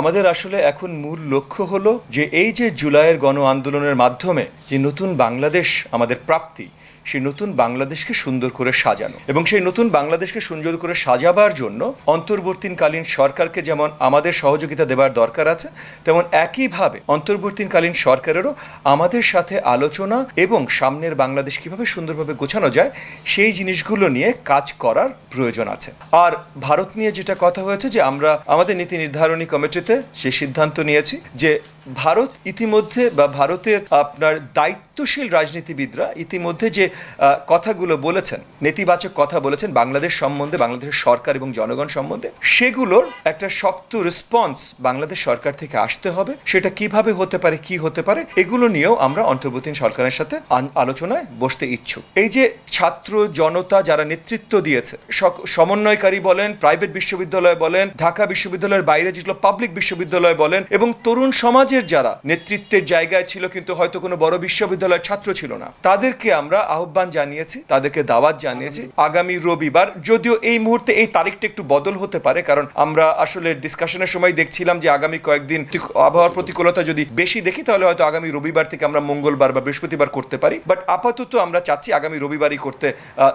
আমাদের আসলে এখন মূল লক্ষ্য হলো যে এই যে জুলাইয়ের গণ আন্দোলনের মাধ্যমে যে নতুন বাংলাদেশ আমাদের প্রাপ্তি সেই নতুন বাংলাদেশকে সুন্দর করে সাজানো এবং সেই নতুন বাংলাদেশকে সুন্দর করে সাজাবার জন্য অন্তর্বর্তীকালীন সরকারকে যেমন আমাদের সহযোগিতা দেবার দরকার আছে তেমন একইভাবে অন্তর্বর্তীকালীন সরকারেরও আমাদের সাথে আলোচনা এবং সামনের বাংলাদেশ কিভাবে সুন্দরভাবে গোছানো যায় সেই জিনিসগুলো নিয়ে কাজ করার প্রয়োজন আছে আর ভারত নিয়ে যেটা কথা হয়েছে যে আমরা আমাদের নীতি নির্ধারণী কমিটিতে সে সিদ্ধান্ত নিয়েছি যে ভারত ইতিমধ্যে বা ভারতের আপনার দায়িত্বশীল রাজনীতিবিদরা ইতিমধ্যে যে কথাগুলো বলেছেন নেতিবাচক কথা বলেছেন বাংলাদেশ সম্বন্ধে বাংলাদেশের সরকার এবং জনগণ সম্বন্ধে সেগুলোর একটা শক্ত রেসপন্স বাংলাদেশ সরকার থেকে আসতে হবে সেটা কিভাবে হতে পারে কি হতে পারে এগুলো নিয়েও আমরা অন্তর্বর্তীন সরকারের সাথে আলোচনায় বসতে ইচ্ছুক এই যে ছাত্র জনতা যারা নেতৃত্ব দিয়েছে সমন্বয়কারী বলেন প্রাইভেট বিশ্ববিদ্যালয় বলেন ঢাকা বিশ্ববিদ্যালয়ের বাইরে যেগুলো পাবলিক বিশ্ববিদ্যালয় বলেন এবং তরুণ সমাজে কলেজের যারা নেতৃত্বের জায়গায় ছিল কিন্তু হয়তো কোনো বড় বিশ্ববিদ্যালয়ের ছাত্র ছিল না তাদেরকে আমরা আহ্বান জানিয়েছি তাদেরকে দাওয়াত জানিয়েছি আগামী রবিবার যদিও এই মুহূর্তে এই তারিখটা একটু বদল হতে পারে কারণ আমরা আসলে ডিসকাশনের সময় দেখছিলাম যে আগামী কয়েকদিন আবহাওয়ার প্রতিকূলতা যদি বেশি দেখি তাহলে হয়তো আগামী রবিবার থেকে আমরা মঙ্গলবার বা বৃহস্পতিবার করতে পারি বাট আপাতত আমরা চাচ্ছি আগামী রবিবারই করতে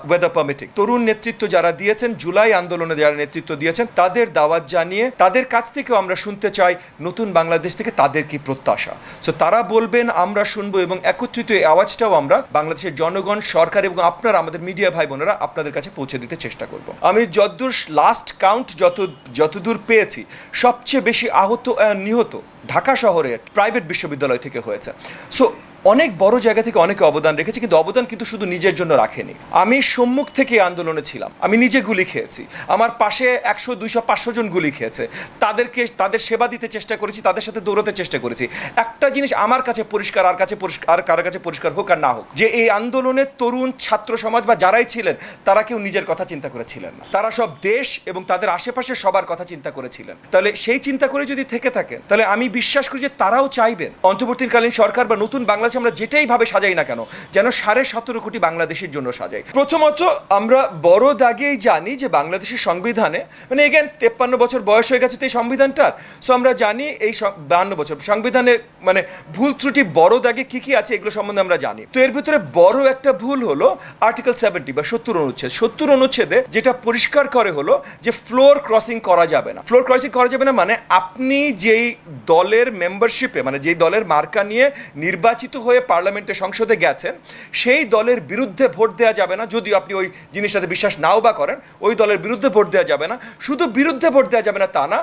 ওয়েদার পারমিটিং তরুণ নেতৃত্ব যারা দিয়েছেন জুলাই আন্দোলনে যারা নেতৃত্ব দিয়েছেন তাদের দাওয়াত জানিয়ে তাদের কাছ থেকেও আমরা শুনতে চাই নতুন বাংলাদেশ থেকে তাদের কি প্রত্যাশা সো তারা বলবেন আমরা শুনবো এবং একত্রিত এই আওয়াজটাও আমরা বাংলাদেশের জনগণ সরকার এবং আপনারা আমাদের মিডিয়া ভাই বোনেরা আপনাদের কাছে পৌঁছে দিতে চেষ্টা করব আমি যতদূর লাস্ট কাউন্ট যত যতদূর পেয়েছি সবচেয়ে বেশি আহত নিহত ঢাকা শহরের প্রাইভেট বিশ্ববিদ্যালয় থেকে হয়েছে সো অনেক বড় জায়গা থেকে অনেকে অবদান রেখেছে কিন্তু অবদান কিন্তু শুধু নিজের জন্য রাখেনি আমি সম্মুখ থেকে আন্দোলনে ছিলাম আমি নিজে গুলি খেয়েছি আমার পাশে একশো দুইশো পাঁচশো জন গুলি খেয়েছে তাদেরকে তাদের সেবা দিতে চেষ্টা করেছি তাদের সাথে দৌড়াতে চেষ্টা করেছি একটা জিনিস আমার কাছে পরিষ্কার আর কাছে পরিষ্কার আর কারো কাছে পরিষ্কার হোক আর না হোক যে এই আন্দোলনে তরুণ ছাত্র সমাজ বা যারাই ছিলেন তারা কেউ নিজের কথা চিন্তা করেছিলেন না তারা সব দেশ এবং তাদের আশেপাশে সবার কথা চিন্তা করেছিলেন তাহলে সেই চিন্তা করে যদি থেকে থাকেন তাহলে আমি বিশ্বাস করি যে তারাও চাইবেন অন্তর্বর্তীকালীন সরকার বা নতুন বাংলাদেশ কাছে আমরা যেটাই ভাবে সাজাই না কেন যেন সাড়ে সতেরো কোটি বাংলাদেশের জন্য সাজাই প্রথমত আমরা বড় দাগেই জানি যে বাংলাদেশের সংবিধানে মানে এগেন তেপ্পান্ন বছর বয়স হয়ে গেছে তো এই সংবিধানটার সো আমরা জানি এই বাহান্ন বছর সংবিধানের মানে ভুল ত্রুটি বড় দাগে কি কি আছে এগুলো সম্বন্ধে আমরা জানি তো এর ভিতরে বড় একটা ভুল হলো আর্টিকেল সেভেন্টি বা সত্তর অনুচ্ছেদ সত্তর অনুচ্ছেদে যেটা পরিষ্কার করে হলো যে ফ্লোর ক্রসিং করা যাবে না ফ্লোর ক্রসিং করা যাবে না মানে আপনি যেই দলের মেম্বারশিপে মানে যেই দলের মার্কা নিয়ে নির্বাচিত হয়ে পার্লামেন্টে সংসদে গেছেন সেই দলের বিরুদ্ধে ভোট দেওয়া যাবে না যদিও আপনি ওই জিনিসটাতে বিশ্বাস নাও বা করেন ওই দলের বিরুদ্ধে ভোট দেওয়া যাবে না শুধু বিরুদ্ধে ভোট দেওয়া যাবে না তা না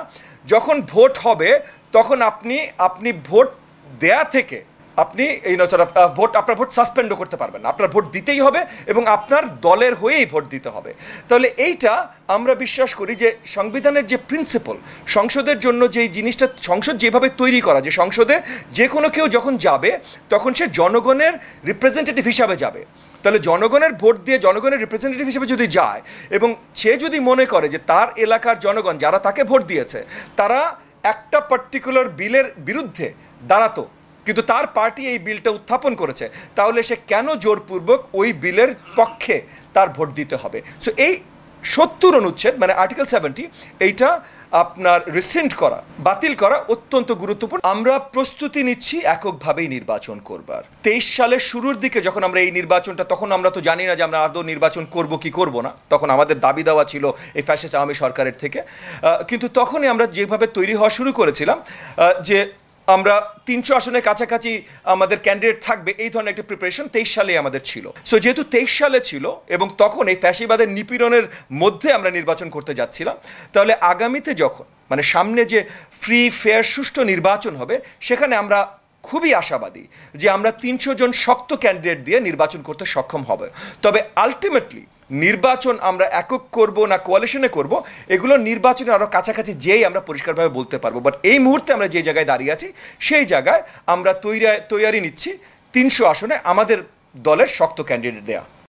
যখন ভোট হবে তখন আপনি আপনি ভোট দেয়া থেকে আপনি এই ভোট uh, আপনার ভোট সাসপেন্ডও করতে পারবেন আপনার ভোট দিতেই হবে এবং আপনার দলের হয়েই ভোট দিতে হবে তাহলে এইটা আমরা বিশ্বাস করি যে সংবিধানের যে প্রিন্সিপল সংসদের জন্য যেই জিনিসটা সংসদ যেভাবে তৈরি করা যে সংসদে যে কোনো কেউ যখন যাবে তখন সে জনগণের রিপ্রেজেন্টেটিভ হিসাবে যাবে তাহলে জনগণের ভোট দিয়ে জনগণের রিপ্রেজেন্টেটিভ হিসেবে যদি যায় এবং সে যদি মনে করে যে তার এলাকার জনগণ যারা তাকে ভোট দিয়েছে তারা একটা পার্টিকুলার বিলের বিরুদ্ধে দাঁড়াতো কিন্তু তার পার্টি এই বিলটা উত্থাপন করেছে তাহলে সে কেন জোরপূর্বক ওই বিলের পক্ষে তার ভোট দিতে হবে সো এই সত্তর অনুচ্ছেদ মানে আর্টিকেল সেভেন্টি এইটা আপনার রিসেন্ট করা বাতিল করা অত্যন্ত গুরুত্বপূর্ণ আমরা প্রস্তুতি নিচ্ছি এককভাবেই নির্বাচন করবার তেইশ সালের শুরুর দিকে যখন আমরা এই নির্বাচনটা তখন আমরা তো জানি না যে আমরা আদৌ নির্বাচন করব কি করব না তখন আমাদের দাবি দেওয়া ছিল এই ফ্যাসিস্ট আওয়ামী সরকারের থেকে কিন্তু তখনই আমরা যেভাবে তৈরি হওয়া শুরু করেছিলাম যে আমরা তিনশো আসনের কাছাকাছি আমাদের ক্যান্ডিডেট থাকবে এই ধরনের একটা প্রিপারেশন তেইশ সালে আমাদের ছিল সো যেহেতু তেইশ সালে ছিল এবং তখন এই ফ্যাসিবাদের নিপীড়নের মধ্যে আমরা নির্বাচন করতে যাচ্ছিলাম তাহলে আগামীতে যখন মানে সামনে যে ফ্রি ফেয়ার সুষ্ঠু নির্বাচন হবে সেখানে আমরা খুবই আশাবাদী যে আমরা তিনশো জন শক্ত ক্যান্ডিডেট দিয়ে নির্বাচন করতে সক্ষম হবে তবে আলটিমেটলি নির্বাচন আমরা একক করব না কোয়ালিশনে করব এগুলো নির্বাচনে আরও কাছাকাছি যেই আমরা পরিষ্কারভাবে বলতে পারবো বাট এই মুহূর্তে আমরা যে জায়গায় দাঁড়িয়ে আছি সেই জায়গায় আমরা তৈরি তৈয়ারি নিচ্ছি তিনশো আসনে আমাদের দলের শক্ত ক্যান্ডিডেট দেওয়া